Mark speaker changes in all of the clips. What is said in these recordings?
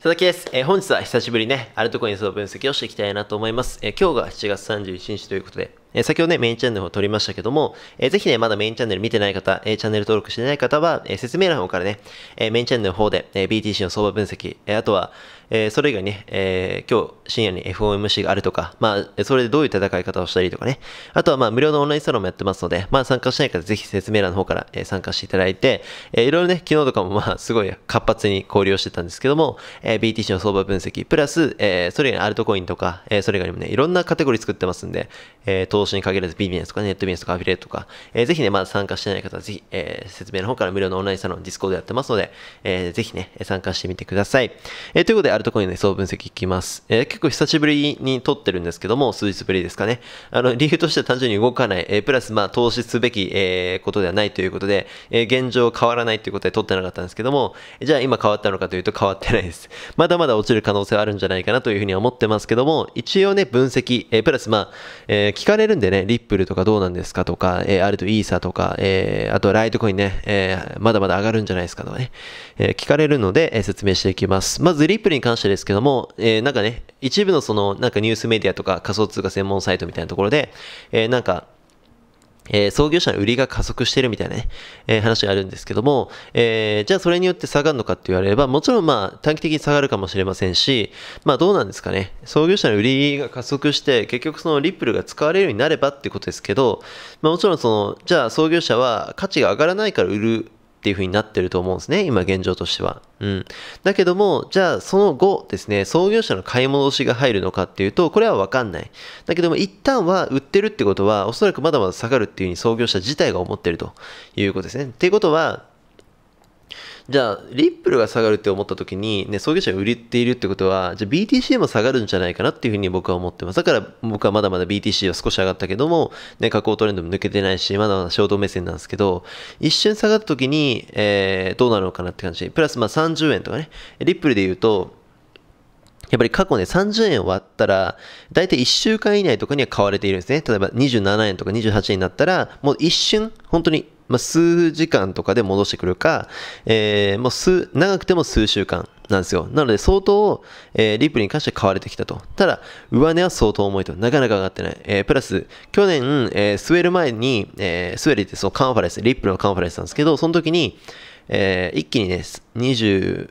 Speaker 1: 佐々木です。えー、本日は久しぶりね、あるところにその分析をしていきたいなと思います。えー、今日が7月31日ということで、えー、先ほどね、メインチャンネルを撮りましたけども、えー、ぜひね、まだメインチャンネル見てない方、えー、チャンネル登録してない方は、えー、説明欄からね、えー、メインチャンネルの方で、えー、BTC の相場分析、えー、あとは、えー、それ以外ね、えー、今日深夜に FOMC があるとか、まあ、それでどういう戦い方をしたりとかね、あとはまあ無料のオンラインサロンもやってますので、まあ参加しない方ぜひ説明欄の方から、え参加していただいて、えー、いろいろね、昨日とかもまあすごい活発に交流をしてたんですけども、えー、BTC の相場分析、プラス、えー、それ以外にアルトコインとか、えー、それ以外にもね、いろんなカテゴリー作ってますんで、えー、投資に限らずビビエスとかネットビジネスとかアフィレートとか、えー、ぜひね、まあ、参加してない方はぜひ、えー、説明の方から無料のオンラインサロン、ディスコードやってますので、えー、ぜひね、参加してみてください。えー、ということで、るところに、ね、総分析いきます。えー、結構久しぶりに撮ってるんですけども、数日ぶりですかね。あの、理由としては単純に動かない、えー、プラス、まあ、投資すべき、えー、ことではないということで、え現状変わらないということで撮ってなかったんですけども、じゃあ今変わったのかというと変わってないです。まだまだ落ちる可能性はあるんじゃないかなというふうには思ってますけども、一応ね、分析、えプラス、まあ、え聞かれるんでね、リップルとかどうなんですかとか、えあるとイーサとか、えあとはライトコインね、えまだまだ上がるんじゃないですかとかね、え聞かれるので、え説明していきます。まず、リップルに関関してですけども、えー、なんかね、一部のその、なんかニュースメディアとか仮想通貨専門サイトみたいなところで、えー、なんか、えー、創業者の売りが加速してるみたいなね、えー、話があるんですけども、えー、じゃあそれによって下がるのかって言われれば、もちろんまあ短期的に下がるかもしれませんし、まあどうなんですかね、創業者の売りが加速して、結局そのリップルが使われるようになればってことですけど、まあもちろんその、じゃあ創業者は価値が上がらないから売るっていう風になってると思うんですね。今現状としては。うん。だけども、じゃあその後ですね、創業者の買い戻しが入るのかっていうと、これはわかんない。だけども、一旦は売ってるってことは、おそらくまだまだ下がるっていう風に創業者自体が思ってるということですね。っていうことは、じゃあ、リップルが下がるって思った時に、ね、創業者が売れているってことは、じゃあ BTC も下がるんじゃないかなっていうふうに僕は思ってます。だから僕はまだまだ BTC は少し上がったけども、ね、下降トレンドも抜けてないし、まだまだ衝動目線なんですけど、一瞬下がった時に、えー、どうなるのかなって感じ。プラスまあ30円とかね、リップルで言うと、やっぱり過去ね、30円割ったら、だいたい1週間以内とかには買われているんですね。例えば27円とか28円になったら、もう一瞬、本当にまあ、数時間とかで戻してくるか、えー、もう数、長くても数週間なんですよ。なので相当、えー、リップに関して買われてきたと。ただ、上値は相当重いと。なかなか上がってない。えー、プラス、去年、えー、据える前に、えー、据えってそのカンファレンス、リップのカンファレンスなんですけど、その時に、えー、一気にね、20、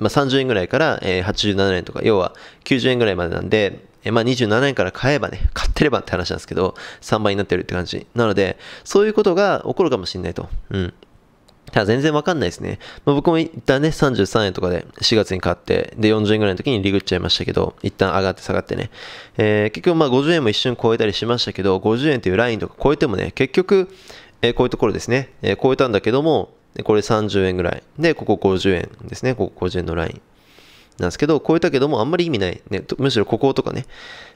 Speaker 1: まあ、30円ぐらいから、えー、87円とか、要は90円ぐらいまでなんで、えまあ、27円から買えばね、買ってればって話なんですけど、3倍になってるって感じ。なので、そういうことが起こるかもしれないと。うん。ただ全然わかんないですね。まあ、僕も一旦ね、33円とかで4月に買って、で40円ぐらいの時にリグっちゃいましたけど、一旦上がって下がってね。えー、結局まあ50円も一瞬超えたりしましたけど、50円というラインとか超えてもね、結局、えー、こういうところですね。えー、超えたんだけども、これ30円ぐらい。で、ここ50円ですね。ここ50円のライン。なんですけど、超えたけどもあんまり意味ない。ね、むしろこことかね、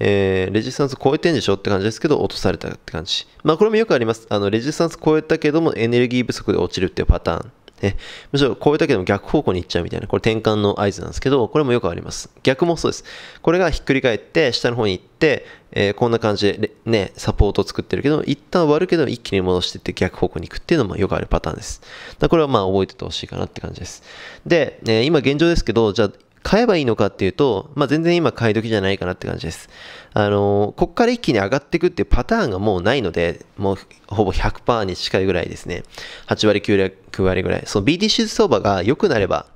Speaker 1: えー、レジスタンス超えてんでしょって感じですけど、落とされたって感じ。まあこれもよくあります。あの、レジスタンス超えたけどもエネルギー不足で落ちるっていうパターン。ね、むしろ超えたけども逆方向に行っちゃうみたいな、これ転換の合図なんですけど、これもよくあります。逆もそうです。これがひっくり返って、下の方に行って、えー、こんな感じでね、サポートを作ってるけど、一旦割るけど一気に戻してって逆方向に行くっていうのもよくあるパターンです。だこれはまあ覚えててほしいかなって感じです。で、えー、今現状ですけど、じゃあ買えばいいのかっていうと、まあ、全然今買い時じゃないかなって感じです。あのー、こっから一気に上がっていくっていうパターンがもうないので、もうほぼ100%に近いぐらいですね。8割、9割ぐらい。その BTC 相場が良くなれば、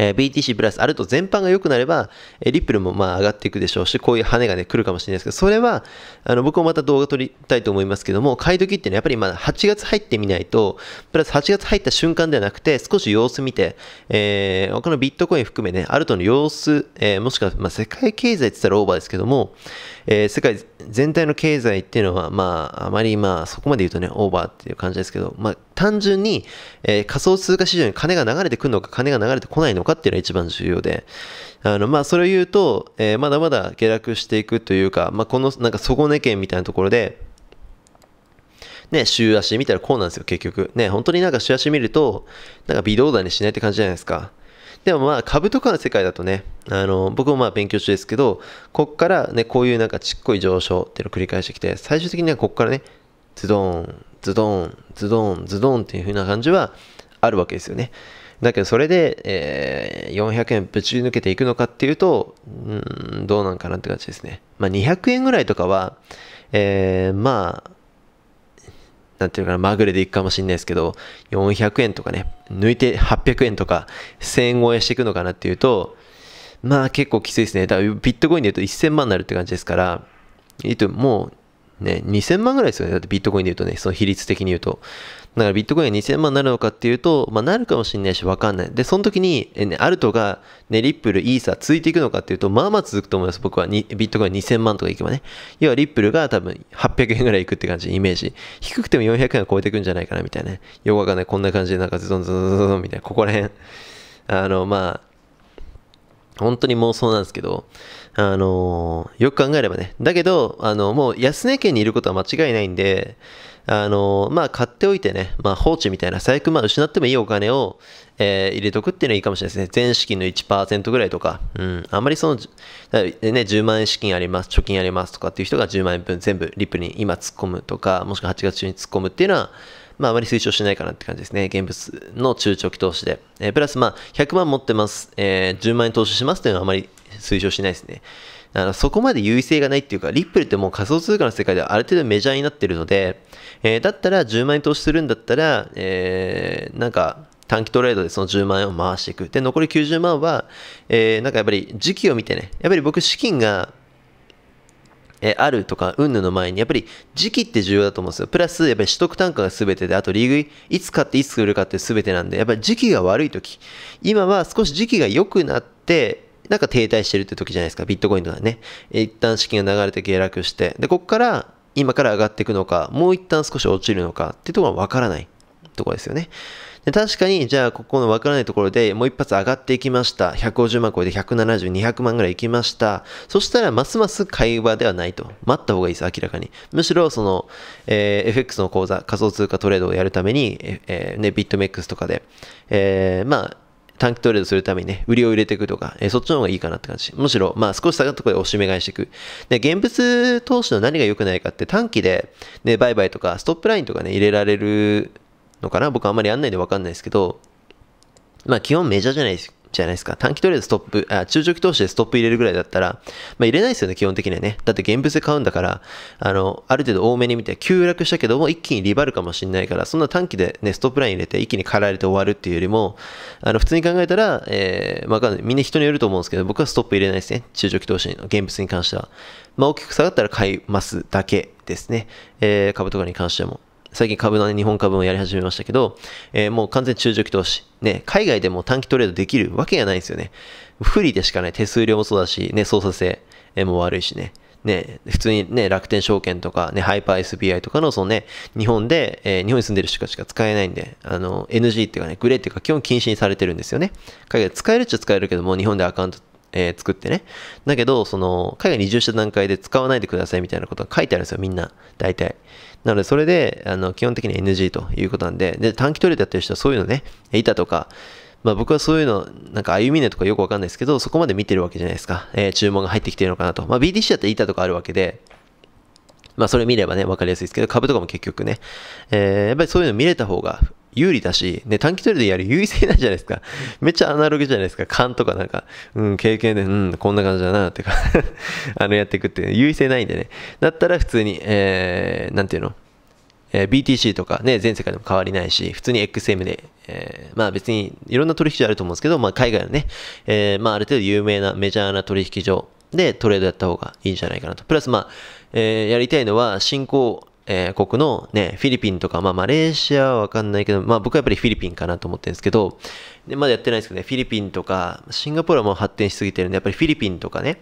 Speaker 1: え BTC プラスアルト全般が良くなれば、えリップルもまあ上がっていくでしょうし、こういう跳ねがね、来るかもしれないですけど、それは、あの、僕もまた動画撮りたいと思いますけども、買い時ってね、やっぱりまだ8月入ってみないと、プラス8月入った瞬間ではなくて、少し様子見て、えー、他のビットコイン含めね、アルトの様子、えー、もしくは、まあ、世界経済って言ったらオーバーですけども、えー、世界全体の経済っていうのは、まあ、あまりまあ、そこまで言うとね、オーバーっていう感じですけど、まあ、単純に、えー、仮想通貨市場に金が流れてくるのか、金が流れてこないのかっていうのが一番重要で、あの、まあ、それを言うと、えー、まだまだ下落していくというか、まあ、この、なんか底根圏みたいなところで、ね、週足見たらこうなんですよ、結局。ね、本当になんか週足見ると、なんか微動だにしないって感じじゃないですか。でもまあ株とかの世界だとね、あの、僕もまあ勉強中ですけど、こっからね、こういうなんかちっこい上昇っていうのを繰り返してきて、最終的にはこっからね、ズドン、ズドン、ズドン、ズドンっていう風な感じはあるわけですよね。だけどそれで、えー、400円ぶち抜けていくのかっていうと、うん、どうなんかなって感じですね。まあ200円ぐらいとかは、えー、まあ、なんていうかな、まぐれでいくかもしれないですけど、400円とかね、抜いて800円とか、1000円超えしていくのかなっていうと、まあ結構きついですね。だからビットコインで言うと1000万になるって感じですから、えっと、もうね、2000万ぐらいですよね。だってビットコインで言うとね、その比率的に言うと。だからビットコインが2000万になるのかっていうと、まあ、なるかもしれないし分かんない。で、その時に、えね、アルトが、ね、リップル、イーサついていくのかっていうと、まあまあ続くと思います。僕はにビットコイン2000万とかいけばね。要はリップルが多分800円ぐらいいくって感じ、イメージ。低くても400円は超えていくんじゃないかなみたいなね。よくわかんない。こんな感じでなんかズドンズドンズドンみたいな。ここら辺。あの、まあ、本当に妄想なんですけど、あのー、よく考えればね。だけど、あの、もう安値県にいることは間違いないんで、あのまあ、買っておいてね、まあ、放置みたいな、最悪まあ失ってもいいお金を、えー、入れとくっていうのはいいかもしれないですね。全資金の1%ぐらいとか、うん、あんまりその、ね、10万円資金あります、貯金ありますとかっていう人が10万円分全部リップに今突っ込むとか、もしくは8月中に突っ込むっていうのは、まあ、あまり推奨しないかなって感じですね。現物の中長期投資で。えー、プラス、まあ、100万持ってます、えー、10万円投資しますっていうのはあまり推奨しないですね。あのそこまで優位性がないっていうか、リップルってもう仮想通貨の世界ではある程度メジャーになってるので、えー、だったら10万円投資するんだったら、えー、なんか短期トレードでその10万円を回していく。で、残り90万は、えー、なんかやっぱり時期を見てね、やっぱり僕資金がえあるとか、うんぬの前に、やっぱり時期って重要だと思うんですよ。プラス、やっぱり取得単価が全てで、あとリーグい、いつ買っていつ売るかって全てなんで、やっぱり時期が悪い時、今は少し時期が良くなって、なんか停滞してるって時じゃないですか、ビットコインとかね。一旦資金が流れて下落して、で、ここから今から上がっていくのか、もう一旦少し落ちるのかっていうところはわからないところですよね。で確かに、じゃあ、ここのわからないところでもう一発上がっていきました。150万超えて170、200万ぐらいいきました。そしたら、ますます会話ではないと。待った方がいいです、明らかに。むしろ、その、えー、FX の口座、仮想通貨トレードをやるために、えー、ね、ビットメックスとかで、えー、まあ、短期トレードするためにね、売りを入れていくとか、えー、そっちの方がいいかなって感じ。むしろ、まあ少し下がったところでおしめ買いしていく。で、現物投資の何が良くないかって短期で、ね、売買とかストップラインとかね、入れられるのかな僕あんまりやんないんでわかんないですけど、まあ基本メジャーじゃないですじゃないですか。短期トレードストップ、あ、中長期投資でストップ入れるぐらいだったら、まあ、入れないですよね、基本的にはね。だって現物で買うんだから、あの、ある程度多めに見て、急落したけども、一気にリバルかもしれないから、そんな短期でね、ストップライン入れて、一気に買られて終わるっていうよりも、あの、普通に考えたら、えー、まあ、みんな人によると思うんですけど、僕はストップ入れないですね。中長期投資の現物に関しては。まあ、大きく下がったら買いますだけですね。えー、株とかに関しても。最近株のね、日本株もやり始めましたけど、えー、もう完全中長期投資。ね、海外でも短期トレードできるわけがないんですよね。不利でしかな、ね、い。手数料もそうだし、ね、操作性も悪いしね。ね、普通にね、楽天証券とか、ね、ハイパー SBI とかの、そのね、日本で、えー、日本に住んでる人しか使えないんで、あの、NG っていうかね、グレーっていうか、基本禁止にされてるんですよね。海外使えるっちゃ使えるけども、日本でアカウント、えー、作ってね。だけど、その、海外に移住した段階で使わないでくださいみたいなことが書いてあるんですよ、みんな。大体。なので、それで、あの、基本的に NG ということなんで、で、短期トレードやってる人はそういうのね、板とか、まあ僕はそういうの、なんか歩みねとかよくわかんないですけど、そこまで見てるわけじゃないですか。えー、注文が入ってきてるのかなと。まあ BTC だったら板とかあるわけで、まあそれ見ればね、わかりやすいですけど、株とかも結局ね、えー、やっぱりそういうの見れた方が、有利だし、ね、短期トレでやる優位性ないじゃないですか。めっちゃアナログじゃないですか。勘とかなんか、うん、経験で、うん、こんな感じだな、ってか あの、やっていくって、優位性ないんでね。だったら普通に、えー、なんていうのえー、BTC とかね、全世界でも変わりないし、普通に XM で、えー、まあ別にいろんな取引所あると思うんですけど、まあ海外のね、えー、まあある程度有名なメジャーな取引所でトレードやった方がいいんじゃないかなと。プラスまあ、えー、やりたいのは進行えー、国のね、フィリピンとか、まあ、マレーシアはわかんないけど、まあ、僕はやっぱりフィリピンかなと思ってるんですけど、でまだやってないですけどね、フィリピンとか、シンガポールはもう発展しすぎてるんで、やっぱりフィリピンとかね、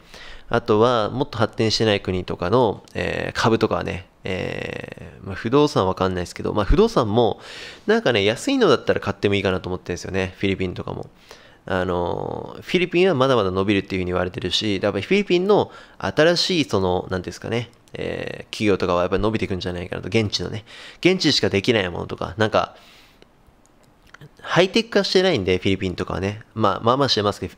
Speaker 1: あとはもっと発展してない国とかの、えー、株とかはね、えー、まあ、不動産わかんないですけど、まあ、不動産も、なんかね、安いのだったら買ってもいいかなと思ってるんですよね、フィリピンとかも。あの、フィリピンはまだまだ伸びるっていうふうに言われてるし、だからフィリピンの新しい、その、なんですかね、えー、企業とかはやっぱり伸びていくんじゃないかなと、現地のね、現地しかできないものとか、なんか、ハイテク化してないんで、フィリピンとかはね、まあ、まあまあしてますけど、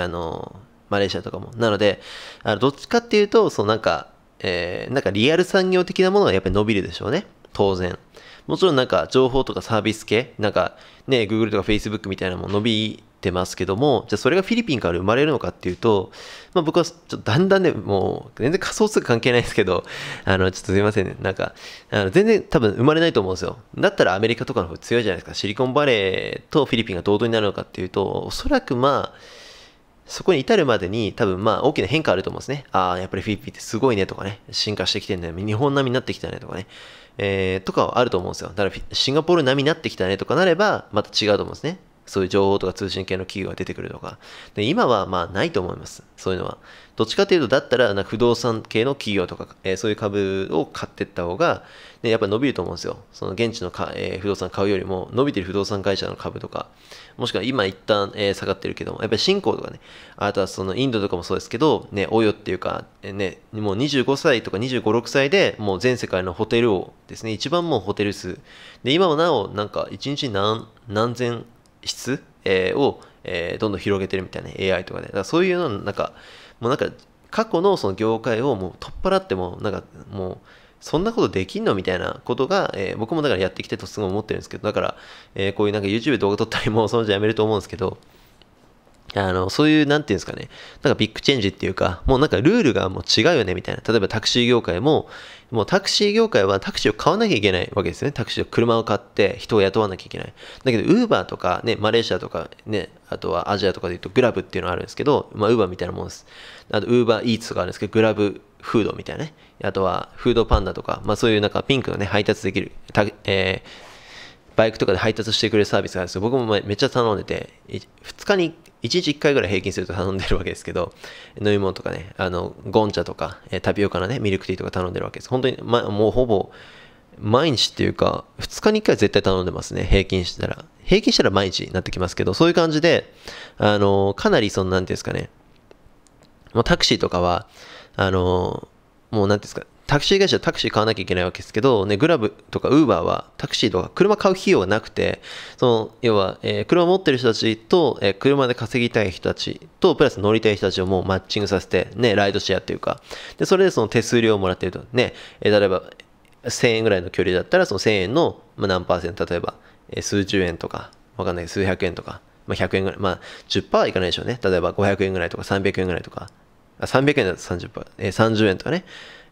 Speaker 1: あの、マレーシアとかも。なので、あのどっちかっていうと、そのなんか、えー、なんかリアル産業的なものがやっぱり伸びるでしょうね。当然。もちろんなんか情報とかサービス系、なんかね、Google とか Facebook みたいなのも伸びてますけども、じゃあそれがフィリピンから生まれるのかっていうと、まあ、僕はちょっとだんだんね、もう全然仮想通貨関係ないですけど、あの、ちょっとすいませんね、なんか、あの全然多分生まれないと思うんですよ。だったらアメリカとかの方が強いじゃないですか、シリコンバレーとフィリピンが同等になるのかっていうと、おそらくまあ、そこに至るまでに多分まあ大きな変化あると思うんですね。ああ、やっぱりフィリピンってすごいねとかね、進化してきてるね、日本並みになってきたねとかね、えー、とかはあると思うんですよ。だからシンガポール並みになってきたねとかなれば、また違うと思うんですね。そういう情報とか通信系の企業が出てくるとか。で、今はまあないと思います。そういうのは。どっちかというと、だったら、不動産系の企業とか、えー、そういう株を買っていった方が、ね、やっぱり伸びると思うんですよ。その現地のか、えー、不動産買うよりも、伸びてる不動産会社の株とか、もしくは今一旦、えー、下がってるけども、やっぱり新興とかね、あとはそのインドとかもそうですけど、ね、およっていうか、えー、ね、もう25歳とか25、6歳でもう全世界のホテルをですね、一番もうホテル数。で、今もなお、なんか1日何、何千、質、えー、を、えー、どんどん広げてるみたいな AI とかで、だからそういうのなんかもうなんか過去のその業界をもう取っ払ってもなんかもうそんなことできんのみたいなことが、えー、僕もだからやってきてとすごい思ってるんですけど、だから、えー、こういうなんか YouTube 動画撮ったりもそのうちやめると思うんですけど、あの、そういう、なんていうんですかね、なんかビッグチェンジっていうか、もうなんかルールがもう違うよねみたいな。例えばタクシー業界も、もうタクシー業界はタクシーを買わなきゃいけないわけですね。タクシーを車を買って人を雇わなきゃいけない。だけど、ウーバーとか、ね、マレーシアとか、ね、あとはアジアとかで言うとグラブっていうのがあるんですけど、まあ、ウーバーみたいなもんです。あと、ウーバーイーツとかあるんですけど、グラブフードみたいなね。あとは、フードパンダとか、まあそういうなんかピンクのね、配達できる、たえーバイクとかで配達してくれるサービスがあるんですよ。僕もめっちゃ頼んでて、2日に1日1回ぐらい平均すると頼んでるわけですけど、飲み物とかね、あの、ゴンチャとか、タピオカのね、ミルクティーとか頼んでるわけです。本当に、ま、もうほぼ、毎日っていうか、2日に1回絶対頼んでますね。平均したら。平均したら毎日になってきますけど、そういう感じで、あの、かなりその、なんていうんですかね、もうタクシーとかは、あの、もうなんていうんですか、タクシー会社はタクシー買わなきゃいけないわけですけど、ね、グラブとかウーバーはタクシーとか車買う費用がなくて、その、要は、えー、車持ってる人たちと、えー、車で稼ぎたい人たちと、プラス乗りたい人たちをもうマッチングさせて、ね、ライドシェアっていうか、で、それでその手数料をもらってると、ね、えー、例えば、1000円ぐらいの距離だったら、その1000円の、何パーセント、例えば、えー、数十円とか、わかんない、数百円とか、まあ、100円ぐらい、まあ、10%はいかないでしょうね。例えば500円ぐらいとか300円ぐらいとか、あ300円だと30%、えー、30円とかね。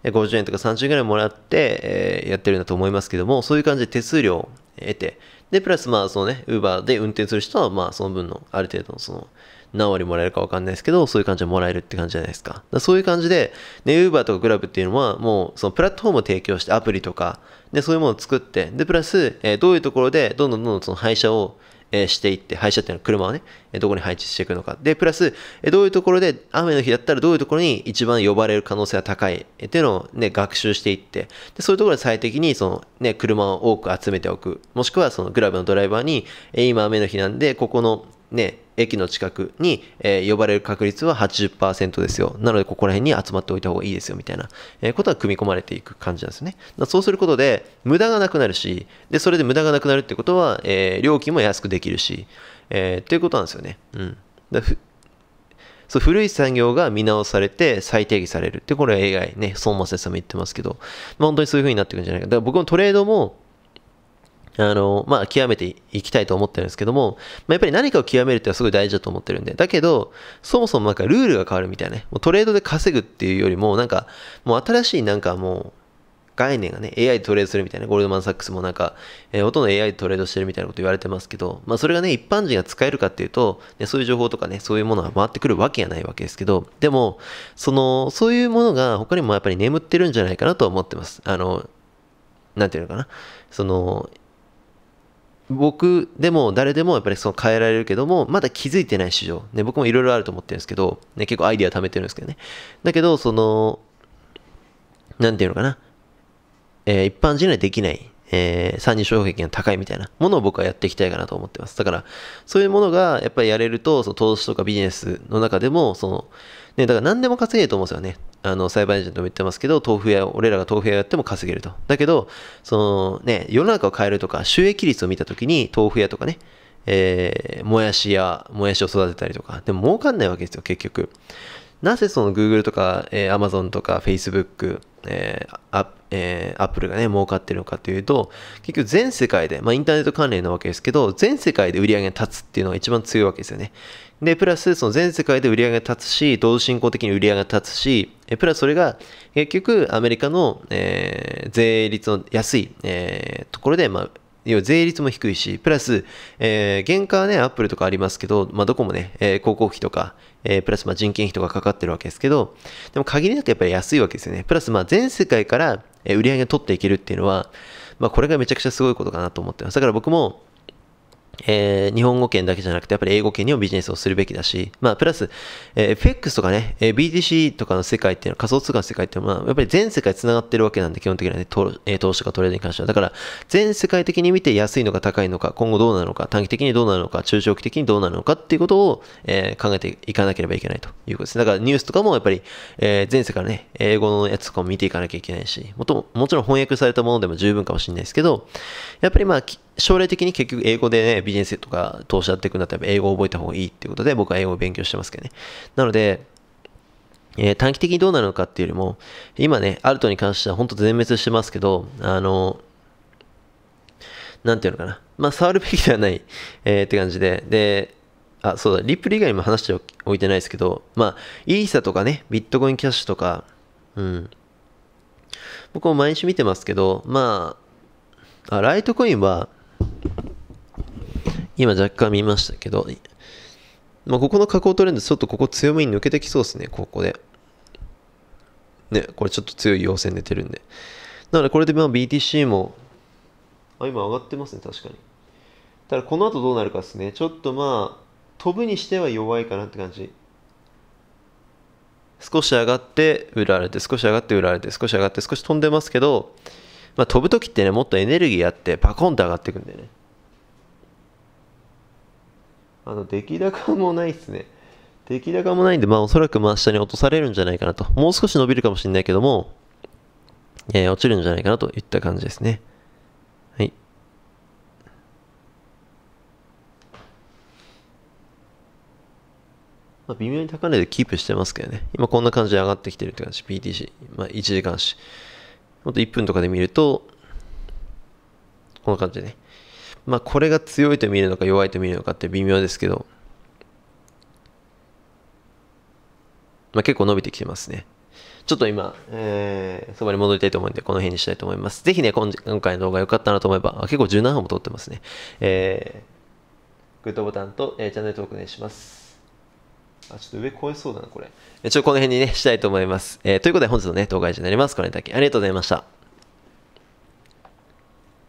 Speaker 1: 50円とか30円ぐらいもらって、えー、やってるんだと思いますけども、そういう感じで手数料を得て、で、プラスまあそのね、ウーバーで運転する人はまあその分のある程度のその、何割もらえるか分かんないですけど、そういう感じでもらえるって感じじゃないですか。かそういう感じで、ね、ウーバーとかグラブっていうのは、もうそのプラットフォームを提供してアプリとか、で、そういうものを作って、で、プラス、えー、どういうところでどんどんどんどんその配車を、えしていって、廃車っていうのは車をね、どこに配置していくのか。で、プラス、どういうところで、雨の日だったらどういうところに一番呼ばれる可能性が高いっていうのをね、学習していって、でそういうところで最適に、そのね、車を多く集めておく。もしくは、そのグラブのドライバーに、今雨の日なんで、ここのね、駅の近くに、えー、呼ばれる確率は80%ですよ。なので、ここら辺に集まっておいた方がいいですよ、みたいな、えー、ことが組み込まれていく感じなんですね。そうすることで、無駄がなくなるし、で、それで無駄がなくなるってことは、えー、料金も安くできるし、えー、ということなんですよね。うん。だそう古い産業が見直されて再定義されるって、これは AI ね、孫正さんも言ってますけど、まあ、本当にそういう風になっていくんじゃないか。だから僕のトレードも、あの、まあ、極めていきたいと思ってるんですけども、まあ、やっぱり何かを極めるってすごい大事だと思ってるんで、だけど、そもそもなんかルールが変わるみたいなね、もうトレードで稼ぐっていうよりも、なんか、もう新しいなんかもう、概念がね、AI でトレードするみたいな、ゴールドマン・サックスもなんか、えー、ほとんど AI でトレードしてるみたいなこと言われてますけど、まあそれがね、一般人が使えるかっていうと、ね、そういう情報とかね、そういうものが回ってくるわけがないわけですけど、でも、その、そういうものが他にもやっぱり眠ってるんじゃないかなと思ってます。あの、なんていうのかな、その、僕でも誰でもやっぱりその変えられるけども、まだ気づいてない市場。ね、僕もいろいろあると思ってるんですけど、ね、結構アイディア貯めてるんですけどね。だけど、その、なんていうのかな。えー、一般人にはできない、えー、参入障壁が高いみたいなものを僕はやっていきたいかなと思ってます。だから、そういうものがやっぱりやれると、その投資とかビジネスの中でも、その、ね、だから何でも稼げると思うんですよね。あの裁判員とも言ってますけど豆腐屋俺らが豆腐屋やっても稼げるとだけどそのね世の中を変えるとか収益率を見た時に豆腐屋とかねえー、もやしやもやしを育てたりとかでも儲かんないわけですよ結局なぜその Google とか、えー、Amazon とか Facebook、えーアえー、Apple がね、儲かってるのかというと、結局全世界で、まあインターネット関連なわけですけど、全世界で売り上げが立つっていうのが一番強いわけですよね。で、プラス、その全世界で売り上げが立つし、同時進行的に売り上げが立つし、えプラスそれが、結局、アメリカの、えー、税率の安い、えー、ところで、まあ、要は税率も低いし、プラス、えー、原価はね、アップルとかありますけど、まあ、どこもね、えー、広告費とか、えー、プラスまあ人件費とかかかってるわけですけど、でも限りなくやっぱり安いわけですよね。プラスまあ全世界からえ、売り上げを取っていけるっていうのは、まあ、これがめちゃくちゃすごいことかなと思ってます。だから僕も、えー、日本語圏だけじゃなくて、やっぱり英語圏にもビジネスをするべきだし、まあ、プラス、えー、FX とかね、えー、BTC とかの世界っていうのは、仮想通貨の世界っていうのは、やっぱり全世界繋がってるわけなんで、基本的にはね、投,、え投資とかトレードに関しては。だから、全世界的に見て安いのか高いのか、今後どうなのか、短期的にどうなのか、中長期的にどうなのかっていうことを、え考えていかなければいけないということです。だからニュースとかもやっぱり、え全世界のね、英語のやつとかも見ていかなきゃいけないし、もとももちろん翻訳されたものでも十分かもしれないですけど、やっぱりまあ、将来的に結局英語でね、ビジネスとか投資やっていくんだったら英語を覚えた方がいいっていうことで僕は英語を勉強してますけどね。なので、えー、短期的にどうなるのかっていうよりも、今ね、アルトに関しては本当全滅してますけど、あの、なんていうのかな。まあ、触るべきではない、えー、って感じで。で、あ、そうだ、リップル以外にも話しておいてないですけど、まあ、イーサとかね、ビットコインキャッシュとか、うん。僕も毎日見てますけど、まあ、あライトコインは、今若干見ましたけど、まあ、ここの下降トレンド、ちょっとここ強めに抜けてきそうですね、ここで。ね、これちょっと強い陽線出てるんで。なので、これでまあ BTC も、あ、今上がってますね、確かに。ただ、この後どうなるかですね。ちょっとまあ、飛ぶにしては弱いかなって感じ。少し上がって売られて少し上がって売られて少し上がって少し飛んでますけど、まあ、飛ぶ時ってねもっとエネルギーあってパコンと上がっていくんだよねあの、出来高もないっすね。出来高もないんで、まあおそらく真下に落とされるんじゃないかなと。もう少し伸びるかもしれないけども、えー、落ちるんじゃないかなといった感じですね。はい。まあ、微妙に高値でキープしてますけどね。今こんな感じで上がってきてるって感じ。PTC。まあ1時間足。もっと1分とかで見ると、こんな感じでね。まあこれが強いと見るのか弱いと見るのかって微妙ですけど、まあ、結構伸びてきてますね。ちょっと今、えー、そばに戻りたいと思うんで、この辺にしたいと思います。ぜひね、今回の動画良かったなと思えば、結構17本も撮ってますね。えー、グッドボタンと、えー、チャンネル登録お願いします。あ、ちょっと上超えそうだな、これ。ちょっとこの辺にね、したいと思います。えー、ということで本日のね、動画以上になります。ご覧いただきありがとうございました。